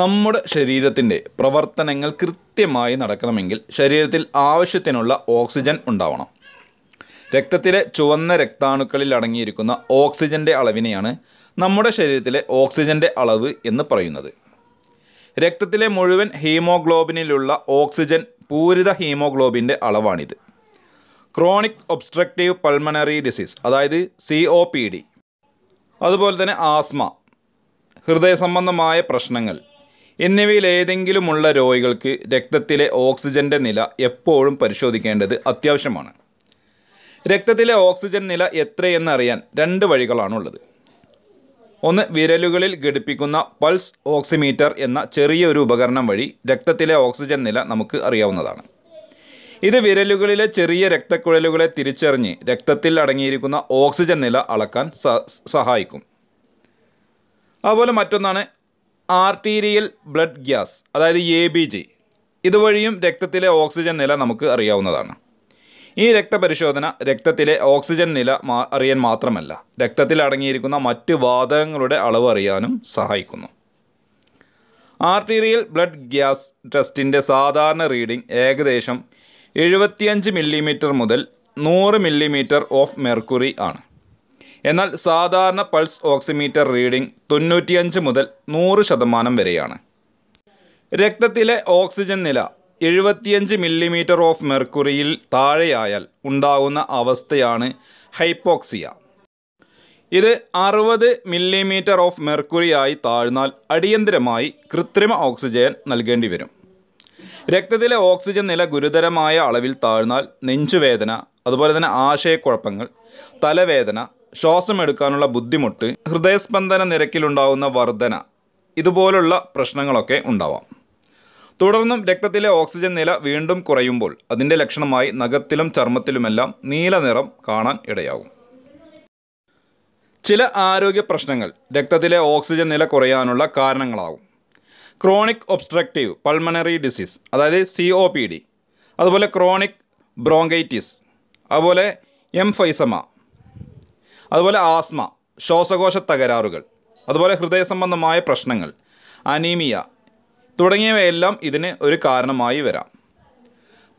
നമ്മുടെ ശരീരത്തിൻ്റെ പ്രവർത്തനങ്ങൾ കൃത്യമായി നടക്കണമെങ്കിൽ ശരീരത്തിൽ ആവശ്യത്തിനുള്ള ഓക്സിജൻ ഉണ്ടാവണം രക്തത്തിലെ ചുവന്ന രക്താണുക്കളിൽ അടങ്ങിയിരിക്കുന്ന ഓക്സിജൻ്റെ അളവിനെയാണ് നമ്മുടെ ശരീരത്തിലെ ഓക്സിജൻ്റെ അളവ് എന്ന് പറയുന്നത് രക്തത്തിലെ മുഴുവൻ ഹീമോഗ്ലോബിനിലുള്ള ഓക്സിജൻ പൂരിത ഹീമോഗ്ലോബിൻ്റെ അളവാണിത് ക്രോണിക് ഒബ്സ്ട്രക്റ്റീവ് പൾമണറി ഡിസീസ് അതായത് സി ഒ പി ഡി അതുപോലെ തന്നെ ആസ്മ ഹൃദയ സംബന്ധമായ പ്രശ്നങ്ങൾ എന്നിവയിലേതെങ്കിലുമുള്ള രോഗികൾക്ക് രക്തത്തിലെ ഓക്സിജൻ്റെ നില എപ്പോഴും പരിശോധിക്കേണ്ടത് അത്യാവശ്യമാണ് രക്തത്തിലെ ഓക്സിജൻ നില എത്രയെന്നറിയാൻ രണ്ട് വഴികളാണുള്ളത് ഒന്ന് വിരലുകളിൽ ഘടിപ്പിക്കുന്ന പൾസ് ഓക്സിമീറ്റർ എന്ന ചെറിയൊരു ഉപകരണം വഴി രക്തത്തിലെ ഓക്സിജൻ നില നമുക്ക് അറിയാവുന്നതാണ് ഇത് വിരലുകളിലെ ചെറിയ രക്തക്കുഴലുകളെ തിരിച്ചറിഞ്ഞ് രക്തത്തിൽ അടങ്ങിയിരിക്കുന്ന ഓക്സിജൻ നില അളക്കാൻ സഹായിക്കും അതുപോലെ മറ്റൊന്നാണ് ആർട്ടീരിയൽ ബ്ലഡ് ഗ്യാസ് അതായത് എ ബി ജി ഇതുവഴിയും രക്തത്തിലെ ഓക്സിജൻ നില നമുക്ക് അറിയാവുന്നതാണ് ഈ രക്തപരിശോധന രക്തത്തിലെ ഓക്സിജൻ നില മാ അറിയാൻ മാത്രമല്ല രക്തത്തിൽ അടങ്ങിയിരിക്കുന്ന മറ്റ് വാതകങ്ങളുടെ അളവ് അറിയാനും സഹായിക്കുന്നു ആർട്ടീരിയൽ ബ്ലഡ് ഗ്യാസ് ടെസ്റ്റിൻ്റെ സാധാരണ റീഡിംഗ് ഏകദേശം എഴുപത്തിയഞ്ച് മില്ലിമീറ്റർ മുതൽ നൂറ് മില്ലിമീറ്റർ ഓഫ് മെർക്കുറി ആണ് എന്നാൽ സാധാരണ പൾസ് ഓക്സിമീറ്റർ റീഡിംഗ് തൊണ്ണൂറ്റിയഞ്ച് മുതൽ നൂറ് ശതമാനം വരെയാണ് രക്തത്തിലെ ഓക്സിജൻ നില എഴുപത്തിയഞ്ച് മില്ലിമീറ്റർ ഓഫ് മെർക്കുറിയിൽ താഴെയായാൽ ഉണ്ടാകുന്ന അവസ്ഥയാണ് ഹൈപ്പോക്സിയ ഇത് അറുപത് മില്ലിമീറ്റർ ഓഫ് മെർക്കുറിയായി താഴ്ന്നാൽ അടിയന്തിരമായി കൃത്രിമ ഓക്സിജൻ നൽകേണ്ടി വരും രക്തത്തിലെ ഓക്സിജൻ നില ഗുരുതരമായ അളവിൽ താഴ്ന്നാൽ നെഞ്ചുവേദന അതുപോലെ തന്നെ ആശയക്കുഴപ്പങ്ങൾ തലവേദന ശ്വാസം എടുക്കാനുള്ള ബുദ്ധിമുട്ട് ഹൃദയസ്പന്ദന നിരക്കിലുണ്ടാവുന്ന വർധന ഇതുപോലുള്ള പ്രശ്നങ്ങളൊക്കെ ഉണ്ടാവാം തുടർന്നും രക്തത്തിലെ ഓക്സിജൻ നില വീണ്ടും കുറയുമ്പോൾ അതിൻ്റെ ലക്ഷണമായി നഖത്തിലും ചർമ്മത്തിലുമെല്ലാം നീല നിറം കാണാൻ ഇടയാകും ചില ആരോഗ്യ പ്രശ്നങ്ങൾ രക്തത്തിലെ ഓക്സിജൻ നില കുറയാനുള്ള കാരണങ്ങളാകും ക്രോണിക് ഒബ്സ്ട്രക്റ്റീവ് പൾമണറി ഡിസീസ് അതായത് സി ഒ പി ഡി അതുപോലെ ക്രോണിക് ബ്രോങ്കൈറ്റിസ് അതുപോലെ എംഫൈസമ അതുപോലെ ആസ്മ ശ്വാസകോശ തകരാറുകൾ അതുപോലെ ഹൃദയ സംബന്ധമായ പ്രശ്നങ്ങൾ അനീമിയ തുടങ്ങിയവയെല്ലാം ഇതിന് ഒരു കാരണമായി വരാം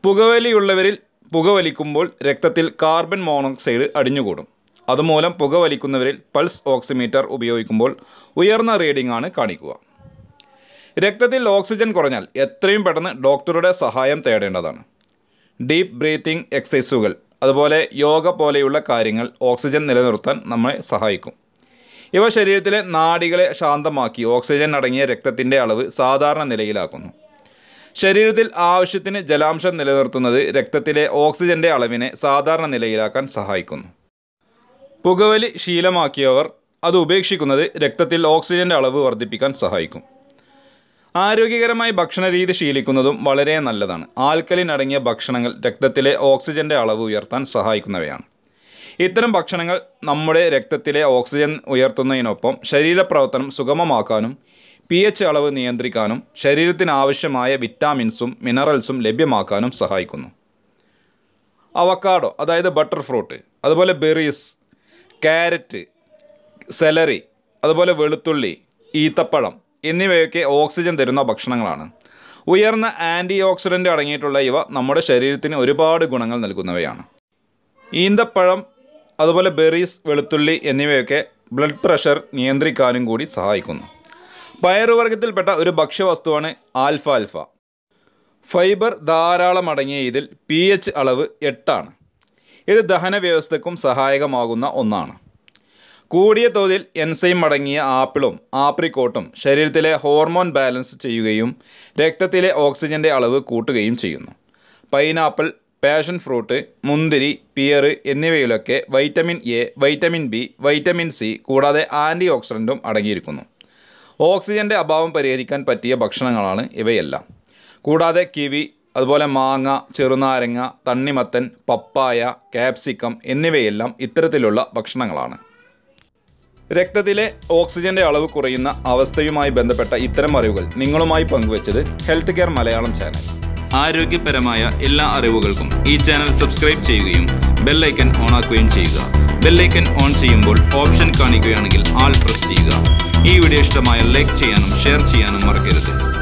പുകവലിയുള്ളവരിൽ പുകവലിക്കുമ്പോൾ രക്തത്തിൽ കാർബൺ മോണോക്സൈഡ് അടിഞ്ഞുകൂടും അതുമൂലം പുകവലിക്കുന്നവരിൽ പൾസ് ഓക്സിമീറ്റർ ഉപയോഗിക്കുമ്പോൾ ഉയർന്ന റീഡിംഗ് ആണ് കാണിക്കുക രക്തത്തിൽ ഓക്സിജൻ കുറഞ്ഞാൽ എത്രയും പെട്ടെന്ന് ഡോക്ടറുടെ സഹായം തേടേണ്ടതാണ് ഡീപ്പ് ബ്രീത്തിങ് എക്സസൈസുകൾ അതുപോലെ യോഗ പോലെയുള്ള കാര്യങ്ങൾ ഓക്സിജൻ നിലനിർത്താൻ നമ്മളെ സഹായിക്കും ഇവ ശരീരത്തിലെ നാഡികളെ ശാന്തമാക്കി ഓക്സിജൻ അടങ്ങിയ രക്തത്തിൻ്റെ അളവ് സാധാരണ നിലയിലാക്കുന്നു ശരീരത്തിൽ ആവശ്യത്തിന് ജലാംശം നിലനിർത്തുന്നത് രക്തത്തിലെ ഓക്സിജൻ്റെ അളവിനെ സാധാരണ നിലയിലാക്കാൻ സഹായിക്കുന്നു പുകവലി ശീലമാക്കിയവർ അത് ഉപേക്ഷിക്കുന്നത് രക്തത്തിൽ ഓക്സിജൻ്റെ അളവ് വർദ്ധിപ്പിക്കാൻ സഹായിക്കും ആരോഗ്യകരമായ ഭക്ഷണരീതി ശീലിക്കുന്നതും വളരെ നല്ലതാണ് ആൽക്കലിൻ അടങ്ങിയ ഭക്ഷണങ്ങൾ രക്തത്തിലെ ഓക്സിജൻ്റെ അളവ് ഉയർത്താൻ സഹായിക്കുന്നവയാണ് ഇത്തരം ഭക്ഷണങ്ങൾ നമ്മുടെ രക്തത്തിലെ ഓക്സിജൻ ഉയർത്തുന്നതിനൊപ്പം ശരീരപ്രവർത്തനം സുഗമമാക്കാനും പി എച്ച് അളവ് നിയന്ത്രിക്കാനും ശരീരത്തിന് ആവശ്യമായ വിറ്റാമിൻസും മിനറൽസും ലഭ്യമാക്കാനും സഹായിക്കുന്നു അവക്കാഡോ അതായത് ബട്ടർ ഫ്രൂട്ട് അതുപോലെ ബെറീസ് ക്യാരറ്റ് സെലറി അതുപോലെ വെളുത്തുള്ളി ഈത്തപ്പഴം എന്നിവയൊക്കെ ഓക്സിജൻ തരുന്ന ഭക്ഷണങ്ങളാണ് ഉയർന്ന ആൻറ്റി ഓക്സിഡൻ്റ് അടങ്ങിയിട്ടുള്ള ഇവ നമ്മുടെ ശരീരത്തിന് ഒരുപാട് ഗുണങ്ങൾ നൽകുന്നവയാണ് ഈന്തപ്പഴം അതുപോലെ ബെറീസ് വെളുത്തുള്ളി എന്നിവയൊക്കെ ബ്ലഡ് പ്രഷർ നിയന്ത്രിക്കാനും കൂടി സഹായിക്കുന്നു പയറുവർഗത്തിൽപ്പെട്ട ഒരു ഭക്ഷ്യവസ്തുവാണ് ആൽഫ ആൽഫ ഫൈബർ ധാരാളം അടങ്ങിയ ഇതിൽ പി എച്ച് അളവ് എട്ടാണ് ഇത് ദഹന വ്യവസ്ഥക്കും സഹായകമാകുന്ന ഒന്നാണ് കൂടിയ തോതിൽ എൻസൈം അടങ്ങിയ ആപ്പിളും ആപ്രിക്കോട്ടും ശരീരത്തിലെ ഹോർമോൺ ബാലൻസ് ചെയ്യുകയും രക്തത്തിലെ ഓക്സിജൻ്റെ അളവ് കൂട്ടുകയും ചെയ്യുന്നു പൈനാപ്പിൾ പാഷൻ ഫ്രൂട്ട് മുന്തിരി പിയർ എന്നിവയിലൊക്കെ vitamin A vitamin B vitamin C കൂടാതെ ആൻറ്റി ഓക്സിഡൻറ്റും അടങ്ങിയിരിക്കുന്നു ഓക്സിജൻ്റെ അഭാവം പരിഹരിക്കാൻ പറ്റിയ ഭക്ഷണങ്ങളാണ് ഇവയെല്ലാം കൂടാതെ കിവി അതുപോലെ മാങ്ങ ചെറുനാരങ്ങ തണ്ണിമത്തൻ പപ്പായ കാപ്സിക്കം എന്നിവയെല്ലാം ഇത്തരത്തിലുള്ള ഭക്ഷണങ്ങളാണ് രക്തത്തിലെ ഓക്സിജന്റെ അളവ് കുറയുന്ന അവസ്ഥയുമായി ബന്ധപ്പെട്ട ഇത്തരം അറിവുകൾ നിങ്ങളുമായി പങ്കുവച്ചത് ഹെൽത്ത് കെയർ മലയാളം ചാനൽ ആരോഗ്യപരമായ എല്ലാ അറിവുകൾക്കും ഈ ചാനൽ സബ്സ്ക്രൈബ് ചെയ്യുകയും ബെല്ലൈക്കൻ ഓണാക്കുകയും ചെയ്യുക ബെല്ലൈക്കൻ ഓൺ ചെയ്യുമ്പോൾ ഓപ്ഷൻ കാണിക്കുകയാണെങ്കിൽ ആൾ പ്രസ് ചെയ്യുക ഈ വീഡിയോ ഇഷ്ടമായ ലൈക്ക് ചെയ്യാനും ഷെയർ ചെയ്യാനും മറക്കരുത്